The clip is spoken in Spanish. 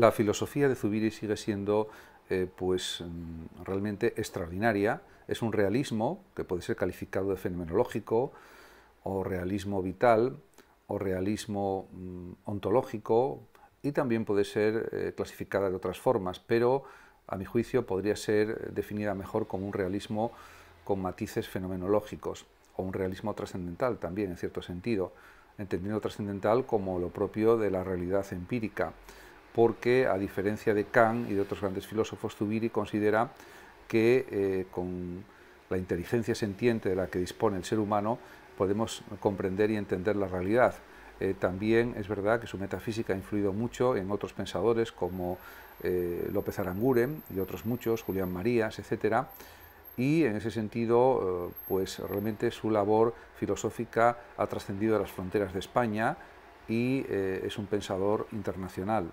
La filosofía de Zubiri sigue siendo eh, pues mm, realmente extraordinaria. Es un realismo que puede ser calificado de fenomenológico o realismo vital o realismo mm, ontológico y también puede ser eh, clasificada de otras formas, pero a mi juicio podría ser definida mejor como un realismo con matices fenomenológicos o un realismo trascendental también en cierto sentido, entendiendo trascendental como lo propio de la realidad empírica porque a diferencia de Kant y de otros grandes filósofos, Zubiri considera que eh, con la inteligencia sentiente de la que dispone el ser humano podemos comprender y entender la realidad. Eh, también es verdad que su metafísica ha influido mucho en otros pensadores como eh, López Aranguren y otros muchos, Julián Marías, etc. Y en ese sentido, pues realmente su labor filosófica ha trascendido las fronteras de España y es un pensador internacional.